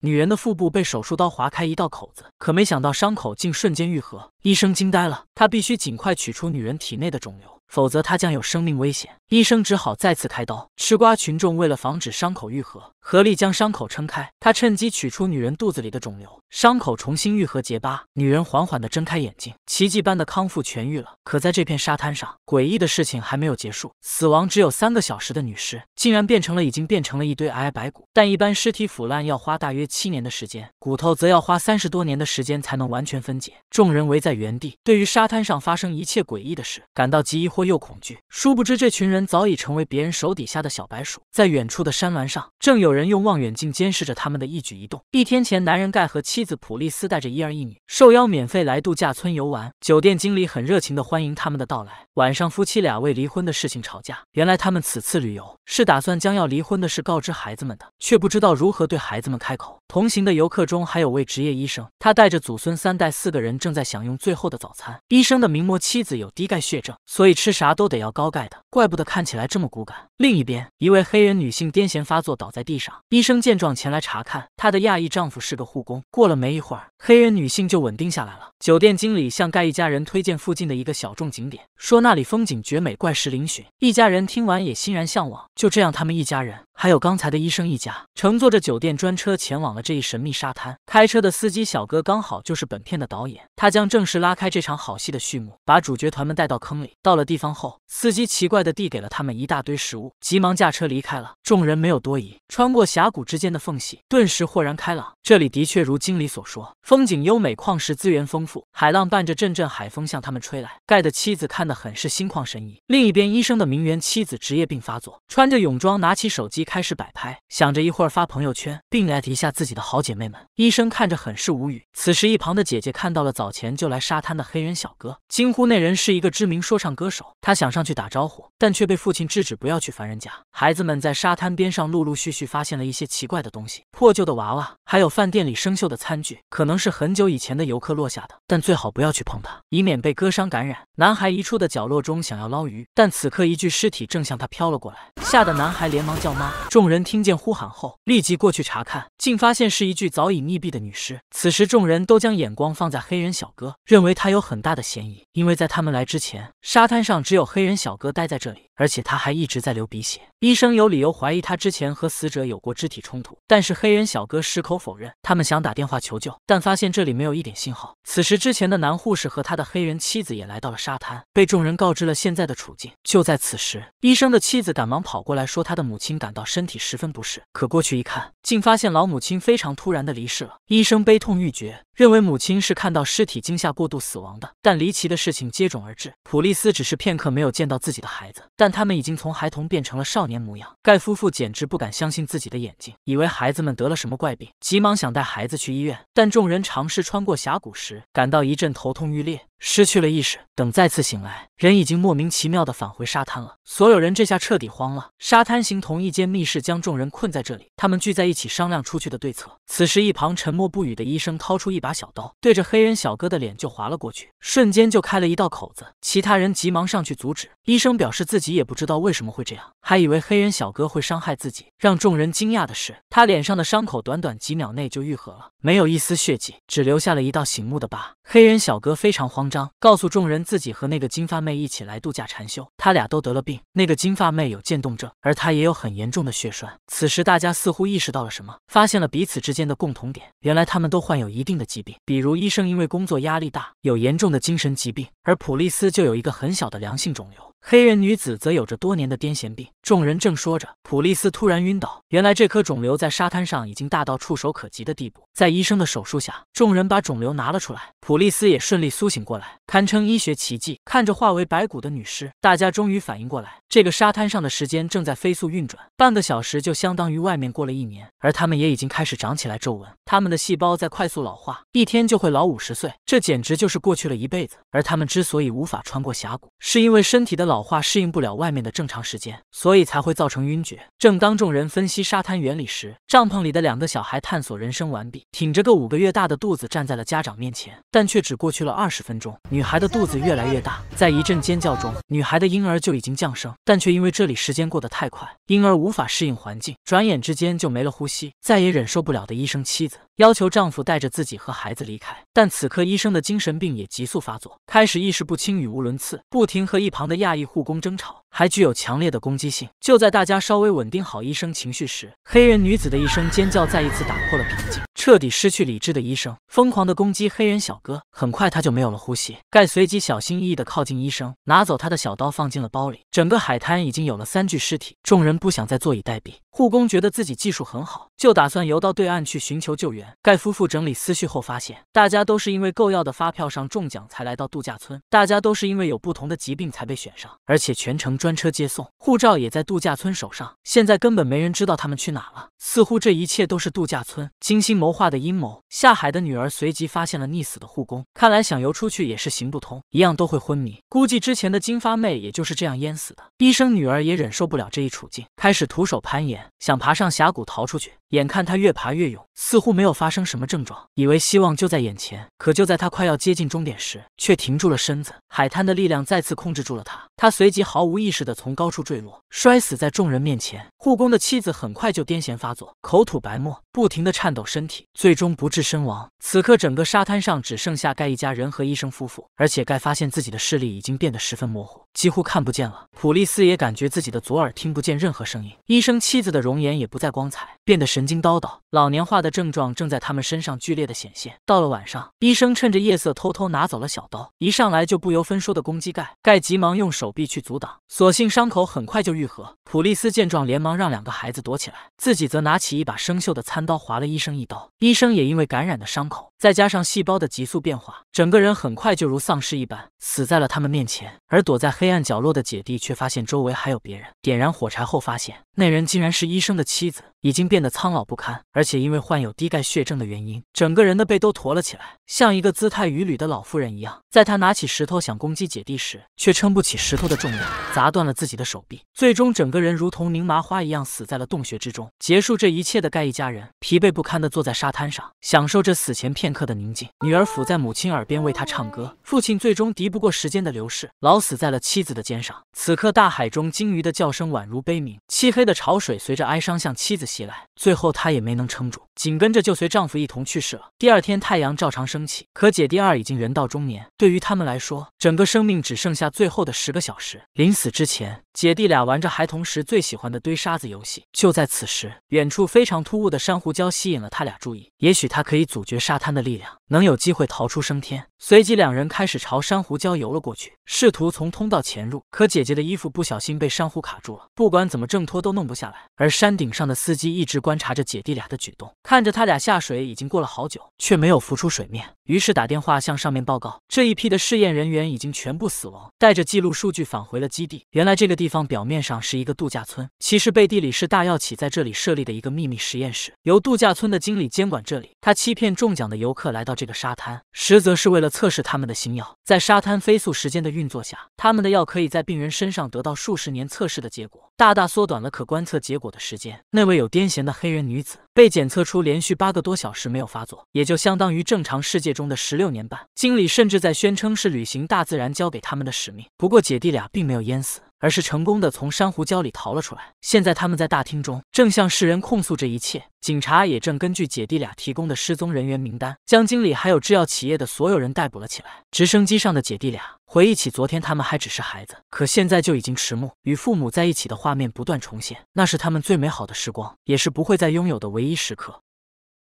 女人的腹部被手术刀划开一道口子，可没想到伤口竟瞬间愈合，医生惊呆了。他必须尽快取出女人体内的肿瘤，否则她将有生命危险。医生只好再次开刀。吃瓜群众为了防止伤口愈合，合力将伤口撑开，他趁机取出女人肚子里的肿瘤。伤口重新愈合结疤，女人缓缓地睁开眼睛，奇迹般的康复痊愈了。可在这片沙滩上，诡异的事情还没有结束。死亡只有三个小时的女尸，竟然变成了已经变成了一堆皑皑白骨。但一般尸体腐烂要花大约七年的时间，骨头则要花三十多年的时间才能完全分解。众人围在原地，对于沙滩上发生一切诡异的事感到极疑惑又恐惧。殊不知这群人早已成为别人手底下的小白鼠。在远处的山峦上，正有人用望远镜监视着他们的一举一动。一天前，男人盖和妻。妻子普利斯带着一儿一女受邀免费来度假村游玩，酒店经理很热情地欢迎他们的到来。晚上，夫妻俩为离婚的事情吵架。原来，他们此次旅游是打算将要离婚的事告知孩子们的，却不知道如何对孩子们开口。同行的游客中还有位职业医生，他带着祖孙三代四个人正在享用最后的早餐。医生的名模妻子有低钙血症，所以吃啥都得要高钙的，怪不得看起来这么骨感。另一边，一位黑人女性癫痫发作倒在地上，医生见状前来查看。她的亚裔丈夫是个护工。过了没一会儿，黑人女性就稳定下来了。酒店经理向盖一家人推荐附近的一个小众景点，说那里风景绝美，怪石嶙峋。一家人听完也欣然向往。就这样，他们一家人。还有刚才的医生一家，乘坐着酒店专车前往了这一神秘沙滩。开车的司机小哥刚好就是本片的导演，他将正式拉开这场好戏的序幕，把主角团们带到坑里。到了地方后，司机奇怪的递给了他们一大堆食物，急忙驾车离开了。众人没有多疑，穿过峡谷之间的缝隙，顿时豁然开朗。这里的确如经理所说，风景优美，矿石资源丰富。海浪伴着阵阵海风向他们吹来，盖的妻子看得很是心旷神怡。另一边，医生的名媛妻子职业病发作，穿着泳装，拿起手机。开始摆拍，想着一会儿发朋友圈，并艾特一下自己的好姐妹们。医生看着很是无语。此时一旁的姐姐看到了早前就来沙滩的黑人小哥，惊呼那人是一个知名说唱歌手。他想上去打招呼，但却被父亲制止，不要去烦人家。孩子们在沙滩边上陆陆续续发现了一些奇怪的东西，破旧的娃娃，还有饭店里生锈的餐具，可能是很久以前的游客落下的。但最好不要去碰它，以免被割伤感染。男孩一处的角落中想要捞鱼，但此刻一具尸体正向他飘了过来，吓得男孩连忙叫妈。众人听见呼喊后，立即过去查看，竟发现是一具早已溺毙的女尸。此时，众人都将眼光放在黑人小哥，认为他有很大的嫌疑，因为在他们来之前，沙滩上只有黑人小哥待在这里。而且他还一直在流鼻血，医生有理由怀疑他之前和死者有过肢体冲突，但是黑人小哥矢口否认。他们想打电话求救，但发现这里没有一点信号。此时，之前的男护士和他的黑人妻子也来到了沙滩，被众人告知了现在的处境。就在此时，医生的妻子赶忙跑过来，说他的母亲感到身体十分不适，可过去一看，竟发现老母亲非常突然的离世了。医生悲痛欲绝，认为母亲是看到尸体惊吓过度死亡的，但离奇的事情接踵而至。普利斯只是片刻没有见到自己的孩子，但。但他们已经从孩童变成了少年模样，盖夫妇简直不敢相信自己的眼睛，以为孩子们得了什么怪病，急忙想带孩子去医院。但众人尝试穿过峡谷时，感到一阵头痛欲裂，失去了意识。等再次醒来，人已经莫名其妙地返回沙滩了。所有人这下彻底慌了。沙滩形同一间密室，将众人困在这里。他们聚在一起商量出去的对策。此时，一旁沉默不语的医生掏出一把小刀，对着黑人小哥的脸就划了过去，瞬间就开了一道口子。其他人急忙上去阻止，医生表示自己。也不知道为什么会这样，还以为黑人小哥会伤害自己。让众人惊讶的是，他脸上的伤口短短几秒内就愈合了，没有一丝血迹，只留下了一道醒目的疤。黑人小哥非常慌张，告诉众人自己和那个金发妹一起来度假禅修，他俩都得了病。那个金发妹有渐冻症，而他也有很严重的血栓。此时大家似乎意识到了什么，发现了彼此之间的共同点。原来他们都患有一定的疾病，比如医生因为工作压力大有严重的精神疾病，而普利斯就有一个很小的良性肿瘤。黑人女子则有着多年的癫痫病。众人正说着，普利斯突然晕倒。原来这颗肿瘤在沙滩上已经大到触手可及的地步。在医生的手术下，众人把肿瘤拿了出来，普利斯也顺利苏醒过来，堪称医学奇迹。看着化为白骨的女尸，大家终于反应过来，这个沙滩上的时间正在飞速运转，半个小时就相当于外面过了一年，而他们也已经开始长起来皱纹。他们的细胞在快速老化，一天就会老五十岁，这简直就是过去了一辈子。而他们之所以无法穿过峡谷，是因为身体的老化适应不了外面的正常时间，所以才会造成晕厥。正当众人分析沙滩原理时，帐篷里的两个小孩探索人生完毕，挺着个五个月大的肚子站在了家长面前，但却只过去了二十分钟。女孩的肚子越来越大，在一阵尖叫中，女孩的婴儿就已经降生，但却因为这里时间过得太快，婴儿无法适应环境，转眼之间就没了呼吸，再也忍受不了的医生妻子。要求丈夫带着自己和孩子离开，但此刻医生的精神病也急速发作，开始意识不清、语无伦次，不停和一旁的亚裔护工争吵。还具有强烈的攻击性。就在大家稍微稳定好医生情绪时，黑人女子的一声尖叫再一次打破了平静。彻底失去理智的医生疯狂地攻击黑人小哥，很快他就没有了呼吸。盖随即小心翼翼地靠近医生，拿走他的小刀放进了包里。整个海滩已经有了三具尸体，众人不想再坐以待毙。护工觉得自己技术很好，就打算游到对岸去寻求救援。盖夫妇整理思绪后发现，大家都是因为购药的发票上中奖才来到度假村，大家都是因为有不同的疾病才被选上，而且全程赚。专车接送，护照也在度假村手上，现在根本没人知道他们去哪了。似乎这一切都是度假村精心谋划的阴谋。下海的女儿随即发现了溺死的护工，看来想游出去也是行不通，一样都会昏迷。估计之前的金发妹也就是这样淹死的。医生女儿也忍受不了这一处境，开始徒手攀岩，想爬上峡谷逃出去。眼看他越爬越勇，似乎没有发生什么症状，以为希望就在眼前。可就在他快要接近终点时，却停住了身子。海滩的力量再次控制住了他，他随即毫无意识的从高处坠落，摔死在众人面前。护工的妻子很快就癫痫发作，口吐白沫，不停的颤抖身体，最终不治身亡。此刻，整个沙滩上只剩下盖一家人和医生夫妇，而且盖发现自己的视力已经变得十分模糊，几乎看不见了。普利斯也感觉自己的左耳听不见任何声音，医生妻子的容颜也不再光彩，变得是。神经叨叨，老年化的症状正在他们身上剧烈的显现。到了晚上，医生趁着夜色偷偷拿走了小刀，一上来就不由分说的攻击盖盖，急忙用手臂去阻挡，所幸伤口很快就愈合。普利斯见状，连忙让两个孩子躲起来，自己则拿起一把生锈的餐刀划了医生一刀，医生也因为感染的伤口。再加上细胞的急速变化，整个人很快就如丧尸一般死在了他们面前。而躲在黑暗角落的姐弟却发现周围还有别人。点燃火柴后，发现那人竟然是医生的妻子，已经变得苍老不堪，而且因为患有低钙血症的原因，整个人的背都驼了起来，像一个姿态屡屡的老妇人一样。在他拿起石头想攻击姐弟时，却撑不起石头的重量，砸断了自己的手臂，最终整个人如同拧麻花一样死在了洞穴之中。结束这一切的盖一家人疲惫不堪地坐在沙滩上，享受着死前片。片刻的宁静，女儿伏在母亲耳边为她唱歌。父亲最终敌不过时间的流逝，老死在了妻子的肩上。此刻大海中鲸鱼的叫声宛如悲鸣，漆黑的潮水随着哀伤向妻子袭来，最后她也没能撑住，紧跟着就随丈夫一同去世了。第二天太阳照常升起，可姐弟二已经人到中年，对于他们来说，整个生命只剩下最后的十个小时。临死之前，姐弟俩玩着孩童时最喜欢的堆沙子游戏。就在此时，远处非常突兀的珊瑚礁吸引了他俩注意，也许他可以阻绝沙滩。的力量。能有机会逃出升天。随即，两人开始朝珊瑚礁游了过去，试图从通道潜入。可姐姐的衣服不小心被珊瑚卡住了，不管怎么挣脱都弄不下来。而山顶上的司机一直观察着姐弟俩的举动，看着他俩下水已经过了好久，却没有浮出水面。于是打电话向上面报告，这一批的试验人员已经全部死亡，带着记录数据返回了基地。原来这个地方表面上是一个度假村，其实背地里是大药企在这里设立的一个秘密实验室，由度假村的经理监管。这里他欺骗中奖的游客来到。这个沙滩实则是为了测试他们的新药，在沙滩飞速时间的运作下，他们的药可以在病人身上得到数十年测试的结果，大大缩短了可观测结果的时间。那位有癫痫的黑人女子。被检测出连续八个多小时没有发作，也就相当于正常世界中的十六年半。经理甚至在宣称是履行大自然交给他们的使命。不过姐弟俩并没有淹死，而是成功的从珊瑚礁里逃了出来。现在他们在大厅中正向世人控诉这一切。警察也正根据姐弟俩提供的失踪人员名单，将经理还有制药企业的所有人逮捕了起来。直升机上的姐弟俩回忆起昨天，他们还只是孩子，可现在就已经迟暮。与父母在一起的画面不断重现，那是他们最美好的时光，也是不会再拥有的唯。一。一时刻。